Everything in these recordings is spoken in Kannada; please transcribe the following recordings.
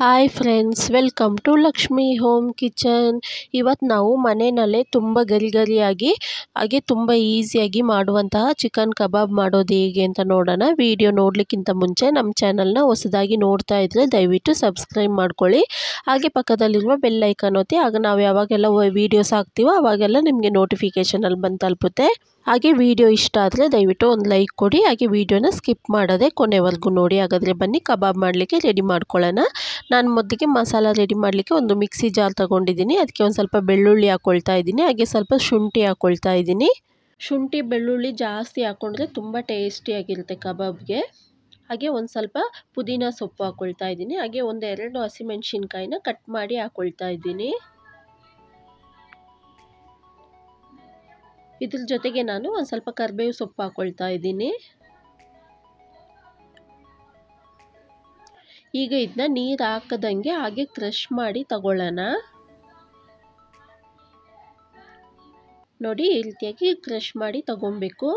hi friends welcome to Lakshmi home kitchen ಇವತ್ತು ನಾವು ಮನೆಯಲ್ಲೇ ತುಂಬ ಗರಿ ಗರಿಯಾಗಿ ಹಾಗೆ ತುಂಬ ಈಸಿಯಾಗಿ ಮಾಡುವಂತಹ ಚಿಕನ್ ಕಬಾಬ್ ಮಾಡೋದು ಹೇಗೆ ಅಂತ ನೋಡೋಣ ವಿಡಿಯೋ ನೋಡಲಿಕ್ಕಿಂತ ಮುಂಚೆ ನಮ್ಮ ಚಾನಲ್ನ ಹೊಸದಾಗಿ ನೋಡ್ತಾ ಇದ್ದರೆ ದಯವಿಟ್ಟು ಸಬ್ಸ್ಕ್ರೈಬ್ ಮಾಡ್ಕೊಳ್ಳಿ ಹಾಗೆ ಪಕ್ಕದಲ್ಲಿರುವ ಬೆಲ್ಲೈಕನ್ ಒತ್ತಿ ಆಗ ನಾವು ಯಾವಾಗೆಲ್ಲ ವೀಡಿಯೋಸ್ ಹಾಕ್ತೀವೋ ಅವಾಗೆಲ್ಲ ನಿಮಗೆ ನೋಟಿಫಿಕೇಷನಲ್ಲಿ ಬಂದು ತಲುಪುತ್ತೆ ಹಾಗೆ ವಿಡಿಯೋ ಇಷ್ಟ ಆದರೆ ದಯವಿಟ್ಟು ಒಂದು ಲೈಕ್ ಕೊಡಿ ಹಾಗೆ ವಿಡಿಯೋನ ಸ್ಕಿಪ್ ಮಾಡೋದೆ ಕೊನೆವರೆಗೂ ನೋಡಿ ಹಾಗಾದರೆ ಬನ್ನಿ ಕಬಾಬ್ ಮಾಡಲಿಕ್ಕೆ ರೆಡಿ ಮಾಡ್ಕೊಳ್ಳೋಣ ನಾನು ಮೊದಲಿಗೆ ಮಸಾಲ ರೆಡಿ ಮಾಡಲಿಕ್ಕೆ ಒಂದು ಮಿಕ್ಸಿ ಜಾರ್ ತೊಗೊಂಡಿದ್ದೀನಿ ಅದಕ್ಕೆ ಒಂದು ಸ್ವಲ್ಪ ಬೆಳ್ಳುಳ್ಳಿ ಹಾಕ್ಕೊಳ್ತಾ ಇದ್ದೀನಿ ಹಾಗೆ ಸ್ವಲ್ಪ ಶುಂಠಿ ಹಾಕ್ಕೊಳ್ತಾ ಇದ್ದೀನಿ ಶುಂಠಿ ಬೆಳ್ಳುಳ್ಳಿ ಜಾಸ್ತಿ ಹಾಕ್ಕೊಂಡ್ರೆ ತುಂಬ ಟೇಸ್ಟಿಯಾಗಿರುತ್ತೆ ಕಬಾಬ್ಗೆ ಹಾಗೆ ಒಂದು ಸ್ವಲ್ಪ ಪುದೀನ ಸೊಪ್ಪು ಹಾಕ್ಕೊಳ್ತಾ ಇದ್ದೀನಿ ಹಾಗೆ ಒಂದು ಎರಡು ಹಸಿಮೆಣ್ಸಿನ್ಕಾಯಿನ ಕಟ್ ಮಾಡಿ ಹಾಕ್ಕೊಳ್ತಾ ಇದ್ದೀನಿ ಇದ್ರ ಜೊತೆಗೆ ನಾನು ಒಂದು ಸ್ವಲ್ಪ ಕರ್ಬೇವು ಸೊಪ್ಪು ಹಾಕ್ಕೊಳ್ತಾ ಇದ್ದೀನಿ ಈಗ ಇದನ್ನ ನೀರು ಹಾಕದಂಗೆ ಹಾಗೆ ಕ್ರಷ್ ಮಾಡಿ ತಗೊಳ್ಳೋಣ ನೋಡಿ ಈ ರೀತಿಯಾಗಿ ಕ್ರಷ್ ಮಾಡಿ ತಗೊಬೇಕು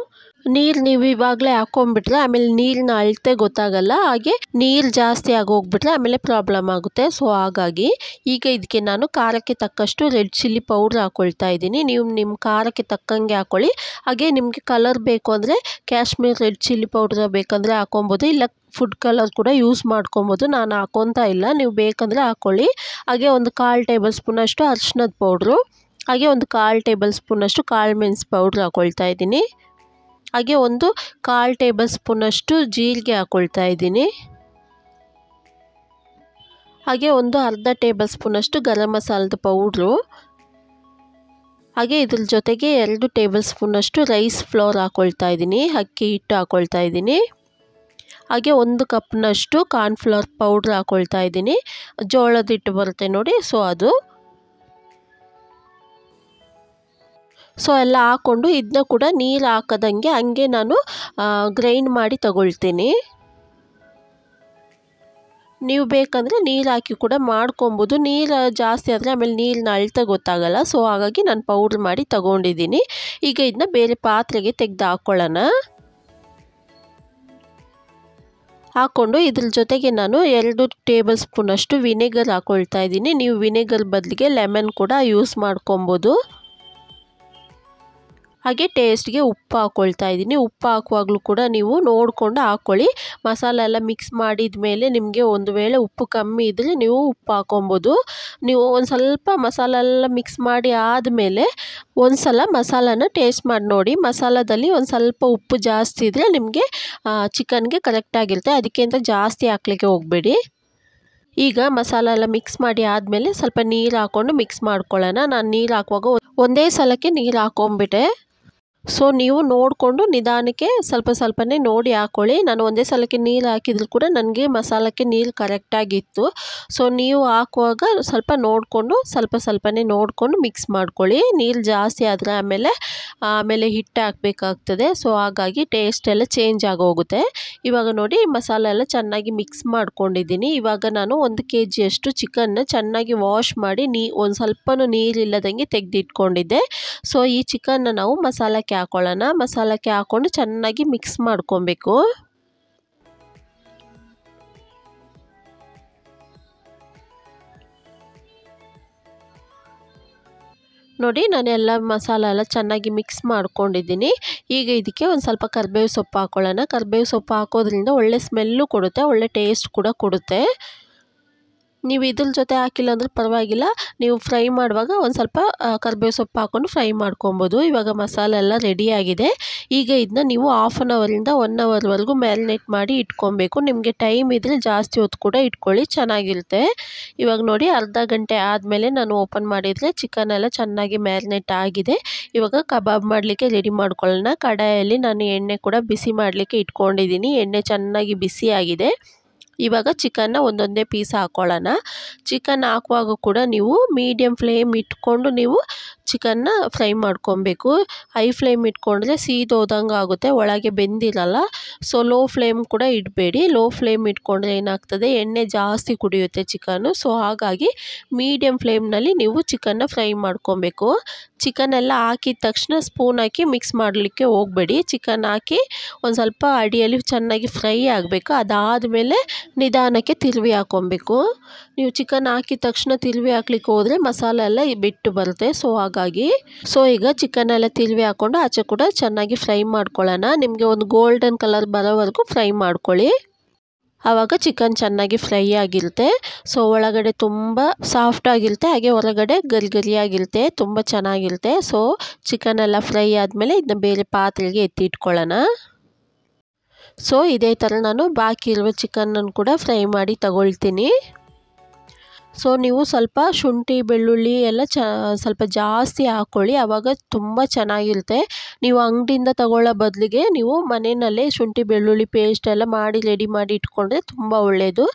ನೀರು ನೀವು ಇವಾಗಲೇ ಹಾಕೊಂಡ್ಬಿಟ್ರೆ ಆಮೇಲೆ ನೀರಿನ ಅಳತೆ ಗೊತ್ತಾಗಲ್ಲ ಹಾಗೆ ನೀರು ಜಾಸ್ತಿ ಆಗೋಗ್ಬಿಟ್ರೆ ಆಮೇಲೆ ಪ್ರಾಬ್ಲಮ್ ಆಗುತ್ತೆ ಸೊ ಹಾಗಾಗಿ ಈಗ ಇದಕ್ಕೆ ನಾನು ಖಾರಕ್ಕೆ ತಕ್ಕಷ್ಟು ರೆಡ್ ಚಿಲ್ಲಿ ಪೌಡ್ರ್ ಹಾಕೊಳ್ತಾ ಇದ್ದೀನಿ ನೀವು ನಿಮ್ಮ ಖಾರಕ್ಕೆ ತಕ್ಕಂಗೆ ಹಾಕೊಳ್ಳಿ ಹಾಗೆ ನಿಮಗೆ ಕಲರ್ ಬೇಕು ಅಂದರೆ ಕ್ಯಾಶ್ಮೀರ್ ರೆಡ್ ಚಿಲ್ಲಿ ಪೌಡ್ರ್ ಬೇಕಂದರೆ ಹಾಕೊಬೋದು ಇಲ್ಲ ಫುಡ್ ಕಲರ್ ಕೂಡ ಯೂಸ್ ಮಾಡ್ಕೊಬೋದು ನಾನು ಹಾಕೊತಾ ಇಲ್ಲ ನೀವು ಬೇಕಂದರೆ ಹಾಕ್ಕೊಳ್ಳಿ ಹಾಗೆ ಒಂದು ಕಾಲು ಟೇಬಲ್ ಸ್ಪೂನಷ್ಟು ಅರ್ಶಿನದ ಪೌಡ್ರು ಹಾಗೆ ಒಂದು ಕಾಲು ಟೇಬಲ್ ಸ್ಪೂನಷ್ಟು ಕಾಳು ಮೆಣಸು ಪೌಡ್ರ್ ಹಾಕ್ಕೊಳ್ತಾ ಇದ್ದೀನಿ ಹಾಗೆ ಒಂದು ಕಾಲು ಟೇಬಲ್ ಸ್ಪೂನಷ್ಟು ಜೀರಿಗೆ ಹಾಕ್ಕೊಳ್ತಾ ಇದ್ದೀನಿ ಹಾಗೆ ಒಂದು ಅರ್ಧ ಟೇಬಲ್ ಸ್ಪೂನಷ್ಟು ಗರಂ ಮಸಾಲದ ಪೌಡ್ರು ಹಾಗೆ ಇದ್ರ ಜೊತೆಗೆ ಎರಡು ಟೇಬಲ್ ಸ್ಪೂನಷ್ಟು ರೈಸ್ ಫ್ಲೋರ್ ಹಾಕ್ಕೊಳ್ತಾ ಇದ್ದೀನಿ ಅಕ್ಕಿ ಹಿಟ್ಟು ಹಾಕ್ಕೊಳ್ತಾ ಇದ್ದೀನಿ ಹಾಗೆ ಒಂದು ಕಪ್ನಷ್ಟು ಕಾರ್ನ್ಫ್ಲವರ್ ಪೌಡ್ರ್ ಹಾಕ್ಕೊಳ್ತಾ ಇದ್ದೀನಿ ಜೋಳದ ಹಿಟ್ಟು ಬರುತ್ತೆ ನೋಡಿ ಸೊ ಅದು ಸೊ ಎಲ್ಲ ಹಾಕ್ಕೊಂಡು ಇದನ್ನ ಕೂಡ ನೀರು ಹಾಕದಂಗೆ ಹಂಗೆ ನಾನು ಗ್ರೈಂಡ್ ಮಾಡಿ ತಗೊಳ್ತೀನಿ ನೀವು ಬೇಕಂದರೆ ನೀರು ಹಾಕಿ ಕೂಡ ಮಾಡ್ಕೊಬೋದು ನೀರು ಜಾಸ್ತಿ ಆದರೆ ಆಮೇಲೆ ನೀರಿನ ಅಳ್ತಾ ಗೊತ್ತಾಗಲ್ಲ ಸೊ ಹಾಗಾಗಿ ನಾನು ಪೌಡ್ರ್ ಮಾಡಿ ತಗೊಂಡಿದ್ದೀನಿ ಈಗ ಇದನ್ನ ಬೇರೆ ಪಾತ್ರೆಗೆ ತೆಗೆದು ಹಾಕ್ಕೊಳ್ಳೋಣ ಹಾಕ್ಕೊಂಡು ಇದ್ರ ಜೊತೆಗೆ ನಾನು ಎರಡು ಟೇಬಲ್ ಸ್ಪೂನಷ್ಟು ವಿನೆಗರ್ ಹಾಕ್ಕೊಳ್ತಾ ಇದ್ದೀನಿ ನೀವು ವಿನೆಗರ್ ಬದಲಿಗೆ ಲೆಮನ್ ಕೂಡ ಯೂಸ್ ಮಾಡ್ಕೊಬೋದು ಹಾಗೆ ಟೇಸ್ಟ್ಗೆ ಉಪ್ಪು ಹಾಕ್ಕೊಳ್ತಾ ಇದ್ದೀನಿ ಉಪ್ಪು ಹಾಕುವಾಗಲೂ ಕೂಡ ನೀವು ನೋಡಿಕೊಂಡು ಹಾಕ್ಕೊಳ್ಳಿ ಮಸಾಲೆ ಎಲ್ಲ ಮಿಕ್ಸ್ ಮಾಡಿದ ಮೇಲೆ ನಿಮಗೆ ಒಂದು ವೇಳೆ ಉಪ್ಪು ಕಮ್ಮಿ ಇದ್ದರೆ ನೀವು ಉಪ್ಪು ಹಾಕೊಬೋದು ನೀವು ಒಂದು ಸ್ವಲ್ಪ ಮಸಾಲೆ ಎಲ್ಲ ಮಿಕ್ಸ್ ಮಾಡಿ ಆದಮೇಲೆ ಒಂದು ಸಲ ಮಸಾಲಾನ ಟೇಸ್ಟ್ ಮಾಡಿ ನೋಡಿ ಮಸಾಲದಲ್ಲಿ ಒಂದು ಸ್ವಲ್ಪ ಉಪ್ಪು ಜಾಸ್ತಿ ಇದ್ದರೆ ನಿಮಗೆ ಚಿಕನ್ಗೆ ಕರೆಕ್ಟಾಗಿರುತ್ತೆ ಅದಕ್ಕಿಂತ ಜಾಸ್ತಿ ಹಾಕ್ಲಿಕ್ಕೆ ಹೋಗಬೇಡಿ ಈಗ ಮಸಾಲ ಎಲ್ಲ ಮಿಕ್ಸ್ ಮಾಡಿ ಆದಮೇಲೆ ಸ್ವಲ್ಪ ನೀರು ಹಾಕ್ಕೊಂಡು ಮಿಕ್ಸ್ ಮಾಡ್ಕೊಳ್ಳೋಣ ನಾನು ನೀರು ಹಾಕುವಾಗ ಒಂದೇ ಸಲಕ್ಕೆ ನೀರು ಹಾಕೊಂಬಿಟ್ಟೆ ಸೊ ನೀವು ನೋಡಿಕೊಂಡು ನಿಧಾನಕ್ಕೆ ಸ್ವಲ್ಪ ಸ್ವಲ್ಪನೇ ನೋಡಿ ಹಾಕ್ಕೊಳ್ಳಿ ನಾನು ಒಂದೇ ಸಲಕ್ಕೆ ನೀರು ಹಾಕಿದ್ರು ಕೂಡ ನನಗೆ ಮಸಾಲಕ್ಕೆ ನೀರು ಕರೆಕ್ಟಾಗಿತ್ತು ಸೊ ನೀವು ಹಾಕುವಾಗ ಸ್ವಲ್ಪ ನೋಡಿಕೊಂಡು ಸ್ವಲ್ಪ ಸ್ವಲ್ಪನೇ ನೋಡಿಕೊಂಡು ಮಿಕ್ಸ್ ಮಾಡ್ಕೊಳ್ಳಿ ನೀರು ಜಾಸ್ತಿ ಆದರೆ ಆಮೇಲೆ ಆಮೇಲೆ ಹಿಟ್ಟು ಹಾಕಬೇಕಾಗ್ತದೆ ಸೊ ಹಾಗಾಗಿ ಟೇಸ್ಟ್ ಎಲ್ಲ ಚೇಂಜ್ ಆಗೋಗುತ್ತೆ ಇವಾಗ ನೋಡಿ ಮಸಾಲೆ ಎಲ್ಲ ಚೆನ್ನಾಗಿ ಮಿಕ್ಸ್ ಮಾಡ್ಕೊಂಡಿದ್ದೀನಿ ಇವಾಗ ನಾನು ಒಂದು ಕೆ ಜಿಯಷ್ಟು ಚಿಕನ್ನ ಚೆನ್ನಾಗಿ ವಾಶ್ ಮಾಡಿ ನೀ ಒಂದು ಸ್ವಲ್ಪ ನೀರಿಲ್ಲದಂಗೆ ತೆಗೆದಿಟ್ಕೊಂಡಿದ್ದೆ ಸೊ ಈ ಚಿಕನ್ನ ನಾವು ಮಸಾಲಕ್ಕೆ ಹಾಕೊಳ್ಳೋಣ ಮಸಾಲಕ್ಕೆ ಹಾಕ್ಕೊಂಡು ಚೆನ್ನಾಗಿ ಮಿಕ್ಸ್ ಮಾಡ್ಕೊಬೇಕು ನೋಡಿ ನಾನು ಎಲ್ಲ ಮಸಾಲ ಎಲ್ಲ ಚೆನ್ನಾಗಿ ಮಿಕ್ಸ್ ಮಾಡ್ಕೊಂಡಿದ್ದೀನಿ ಈಗ ಇದಕ್ಕೆ ಒಂದು ಸ್ವಲ್ಪ ಕರಿಬೇವು ಸೊಪ್ಪು ಹಾಕೊಳ್ಳೋಣ ಕರಿಬೇವು ಸೊಪ್ಪು ಹಾಕೋದ್ರಿಂದ ಒಳ್ಳೆ ಸ್ಮೆಲ್ಲು ಕೊಡುತ್ತೆ ಒಳ್ಳೆ ಟೇಸ್ಟ್ ಕೂಡ ಕೊಡುತ್ತೆ ನೀವು ಇದ್ರ ಜೊತೆ ಹಾಕಿಲ್ಲ ಅಂದ್ರೆ ಪರವಾಗಿಲ್ಲ ನೀವು ಫ್ರೈ ಮಾಡುವಾಗ ಒಂದು ಸ್ವಲ್ಪ ಕರ್ಬೇವು ಸೊಪ್ಪು ಹಾಕ್ಕೊಂಡು ಫ್ರೈ ಮಾಡ್ಕೊಬೋದು ಇವಾಗ ಮಸಾಲೆ ಎಲ್ಲ ರೆಡಿಯಾಗಿದೆ ಈಗ ಇದನ್ನ ನೀವು ಹಾಫ್ ಆನ್ ಅವರಿಂದ ಒನ್ ಅವರ್ವರೆಗೂ ಮ್ಯಾರಿನೇಟ್ ಮಾಡಿ ಇಟ್ಕೊಬೇಕು ನಿಮಗೆ ಟೈಮ್ ಇದ್ದರೆ ಜಾಸ್ತಿ ಹೊತ್ತು ಕೂಡ ಇಟ್ಕೊಳ್ಳಿ ಚೆನ್ನಾಗಿರುತ್ತೆ ಇವಾಗ ನೋಡಿ ಅರ್ಧ ಗಂಟೆ ಆದಮೇಲೆ ನಾನು ಓಪನ್ ಮಾಡಿದರೆ ಚಿಕನ್ ಎಲ್ಲ ಚೆನ್ನಾಗಿ ಮ್ಯಾರಿನೇಟ್ ಆಗಿದೆ ಇವಾಗ ಕಬಾಬ್ ಮಾಡಲಿಕ್ಕೆ ರೆಡಿ ಮಾಡ್ಕೊಳ್ಳೋಣ ಕಡಾಯಲ್ಲಿ ನಾನು ಎಣ್ಣೆ ಕೂಡ ಬಿಸಿ ಮಾಡಲಿಕ್ಕೆ ಇಟ್ಕೊಂಡಿದ್ದೀನಿ ಎಣ್ಣೆ ಚೆನ್ನಾಗಿ ಬಿಸಿಯಾಗಿದೆ ಇವಾಗ ಚಿಕನ್ನ ಒಂದೊಂದೇ ಪೀಸ್ ಹಾಕ್ಕೊಳ್ಳೋಣ ಚಿಕನ್ ಹಾಕುವಾಗ ಕೂಡ ನೀವು ಮೀಡಿಯಮ್ ಫ್ಲೇಮ್ ಇಟ್ಕೊಂಡು ನೀವು ಚಿಕನ್ನ ಫ್ರೈ ಮಾಡ್ಕೊಬೇಕು ಹೈ ಫ್ಲೇಮ್ ಇಟ್ಕೊಂಡ್ರೆ ಸೀದೋದಂಗೆ ಆಗುತ್ತೆ ಒಳಗೆ ಬೆಂದಿರಲ್ಲ ಸೊ ಲೋ ಫ್ಲೇಮ್ ಕೂಡ ಇಡಬೇಡಿ ಲೋ ಫ್ಲೇಮ್ ಇಟ್ಕೊಂಡ್ರೆ ಏನಾಗ್ತದೆ ಎಣ್ಣೆ ಜಾಸ್ತಿ ಕುಡಿಯುತ್ತೆ ಚಿಕನ್ನು ಸೊ ಹಾಗಾಗಿ ಮೀಡಿಯಮ್ ಫ್ಲೇಮ್ನಲ್ಲಿ ನೀವು ಚಿಕನ್ನ ಫ್ರೈ ಮಾಡ್ಕೊಬೇಕು ಚಿಕನ್ ಎಲ್ಲ ಹಾಕಿದ ತಕ್ಷಣ ಸ್ಪೂನ್ ಹಾಕಿ ಮಿಕ್ಸ್ ಮಾಡಲಿಕ್ಕೆ ಹೋಗಬೇಡಿ ಚಿಕನ್ ಹಾಕಿ ಒಂದು ಸ್ವಲ್ಪ ಅಡಿಯಲ್ಲಿ ಚೆನ್ನಾಗಿ ಫ್ರೈ ಆಗಬೇಕು ಅದಾದಮೇಲೆ ನಿಧಾನಕ್ಕೆ ತಿರುವಿ ಹಾಕೊಬೇಕು ನೀವು ಚಿಕನ್ ಹಾಕಿದ ತಕ್ಷಣ ತಿರುವಿ ಹಾಕ್ಲಿಕ್ಕೆ ಹೋದರೆ ಮಸಾಲೆ ಎಲ್ಲ ಬಿಟ್ಟು ಬರುತ್ತೆ ಸೊ ಹಾಗಾಗಿ ಸೊ ಈಗ ಚಿಕನ್ ಎಲ್ಲ ತಿರುವಿ ಹಾಕ್ಕೊಂಡು ಆಚೆ ಕೂಡ ಚೆನ್ನಾಗಿ ಫ್ರೈ ಮಾಡ್ಕೊಳ್ಳೋಣ ನಿಮಗೆ ಒಂದು ಗೋಲ್ಡನ್ ಕಲರ್ ಬರೋವರೆಗೂ ಫ್ರೈ ಮಾಡ್ಕೊಳ್ಳಿ ಆವಾಗ ಚಿಕನ್ ಚೆನ್ನಾಗಿ ಫ್ರೈ ಆಗಿರುತ್ತೆ ಸೊ ಒಳಗಡೆ ತುಂಬ ಸಾಫ್ಟ್ ಆಗಿರುತ್ತೆ ಹಾಗೆ ಹೊರಗಡೆ ಗರಿಗರಿಯಾಗಿರುತ್ತೆ ತುಂಬ ಚೆನ್ನಾಗಿರುತ್ತೆ ಸೊ ಚಿಕನ್ ಫ್ರೈ ಆದಮೇಲೆ ಇದನ್ನ ಬೇರೆ ಪಾತ್ರೆಗೆ ಎತ್ತಿಟ್ಕೊಳ್ಳೋಣ ಸೊ ಇದೇ ಥರ ನಾನು ಬಾಕಿ ಇರುವ ಚಿಕನನ್ನು ಕೂಡ ಫ್ರೈ ಮಾಡಿ ತಗೊಳ್ತೀನಿ ಸೊ ನೀವು ಸ್ವಲ್ಪ ಶುಂಠಿ ಬೆಳ್ಳುಳ್ಳಿ ಎಲ್ಲ ಚ ಸ್ವಲ್ಪ ಜಾಸ್ತಿ ಹಾಕ್ಕೊಳ್ಳಿ ಆವಾಗ ತುಂಬ ಚೆನ್ನಾಗಿರುತ್ತೆ ನೀವು ಅಂಗಡಿಯಿಂದ ತಗೊಳ್ಳೋ ಬದಲಿಗೆ ನೀವು ಮನೆಯಲ್ಲೇ ಶುಂಠಿ ಬೆಳ್ಳುಳ್ಳಿ ಪೇಸ್ಟ್ ಎಲ್ಲ ಮಾಡಿ ರೆಡಿ ಮಾಡಿ ಇಟ್ಕೊಂಡ್ರೆ ತುಂಬ ಒಳ್ಳೆಯದು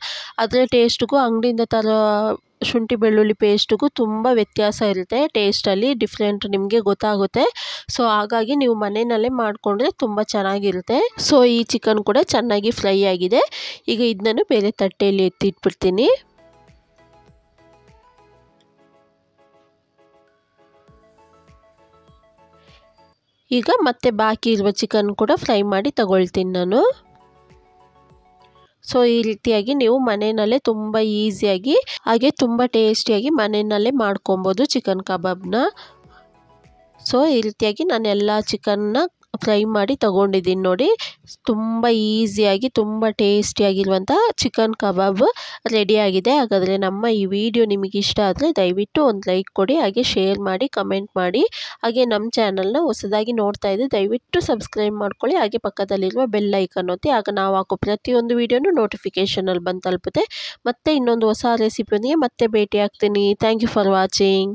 ಅದರ ಟೇಸ್ಟ್ಗೂ ಅಂಗಡಿಯಿಂದ ತರೋ ಶುಂಠಿ ಬೆಳ್ಳುಳ್ಳಿ ಪೇಸ್ಟಿಗೂ ತುಂಬ ವ್ಯತ್ಯಾಸ ಇರುತ್ತೆ ಟೇಸ್ಟಲ್ಲಿ ಡಿಫ್ರೆಂಟ್ ನಿಮಗೆ ಗೊತ್ತಾಗುತ್ತೆ ಸೊ ಹಾಗಾಗಿ ನೀವು ಮನೆಯಲ್ಲೇ ಮಾಡಿಕೊಂಡ್ರೆ ತುಂಬ ಚೆನ್ನಾಗಿರುತ್ತೆ ಸೊ ಈ ಚಿಕನ್ ಕೂಡ ಚೆನ್ನಾಗಿ ಫ್ರೈ ಆಗಿದೆ ಈಗ ಇದನ್ನು ಬೇರೆ ತಟ್ಟೆಯಲ್ಲಿ ಎತ್ತಿಟ್ಬಿಡ್ತೀನಿ ಈಗ ಮತ್ತೆ ಬಾಕಿ ಇರುವ ಚಿಕನ್ ಕೂಡ ಫ್ರೈ ಮಾಡಿ ತಗೊಳ್ತೀನಿ ನಾನು ಸೊ ಈ ರೀತಿಯಾಗಿ ನೀವು ಮನೆಯಲ್ಲೇ ತುಂಬ ಈಸಿಯಾಗಿ ಹಾಗೆ ತುಂಬ ಟೇಸ್ಟಿಯಾಗಿ ಮನೆಯಲ್ಲೇ ಮಾಡ್ಕೊಬೋದು ಚಿಕನ್ ಕಬಾಬ್ನ ಸೊ ಈ ರೀತಿಯಾಗಿ ನಾನು ಎಲ್ಲ ಚಿಕನ್ನ ಫ್ರೈ ಮಾಡಿ ತೊಗೊಂಡಿದ್ದೀನಿ ನೋಡಿ ತುಂಬ ಈಸಿಯಾಗಿ ತುಂಬ ಟೇಸ್ಟಿಯಾಗಿರುವಂಥ ಚಿಕನ್ ಕಬಾಬ್ ರೆಡಿಯಾಗಿದೆ ಹಾಗಾದರೆ ನಮ್ಮ ಈ ವಿಡಿಯೋ ನಿಮಗೆ ಇಷ್ಟ ಆದರೆ ದಯವಿಟ್ಟು ಒಂದು ಲೈಕ್ ಕೊಡಿ ಹಾಗೆ ಶೇರ್ ಮಾಡಿ ಕಮೆಂಟ್ ಮಾಡಿ ಹಾಗೆ ನಮ್ಮ ಚಾನಲ್ನ ಹೊಸದಾಗಿ ನೋಡ್ತಾ ಇದ್ದರೆ ದಯವಿಟ್ಟು ಸಬ್ಸ್ಕ್ರೈಬ್ ಮಾಡ್ಕೊಳ್ಳಿ ಹಾಗೆ ಪಕ್ಕದಲ್ಲಿರುವ ಬೆಲ್ ಐಕನ್ ಒತ್ತಿ ಆಗ ನಾವು ಹಾಕೋ ಪ್ರತಿಯೊಂದು ವೀಡಿಯೋನೂ ನೋಟಿಫಿಕೇಷನಲ್ಲಿ ಬಂದು ತಲುಪುತ್ತೆ ಮತ್ತೆ ಇನ್ನೊಂದು ಹೊಸ ರೆಸಿಪಿಯೊಂದಿಗೆ ಮತ್ತೆ ಭೇಟಿ ಆಗ್ತೀನಿ ಥ್ಯಾಂಕ್ ಯು ಫಾರ್ ವಾಚಿಂಗ್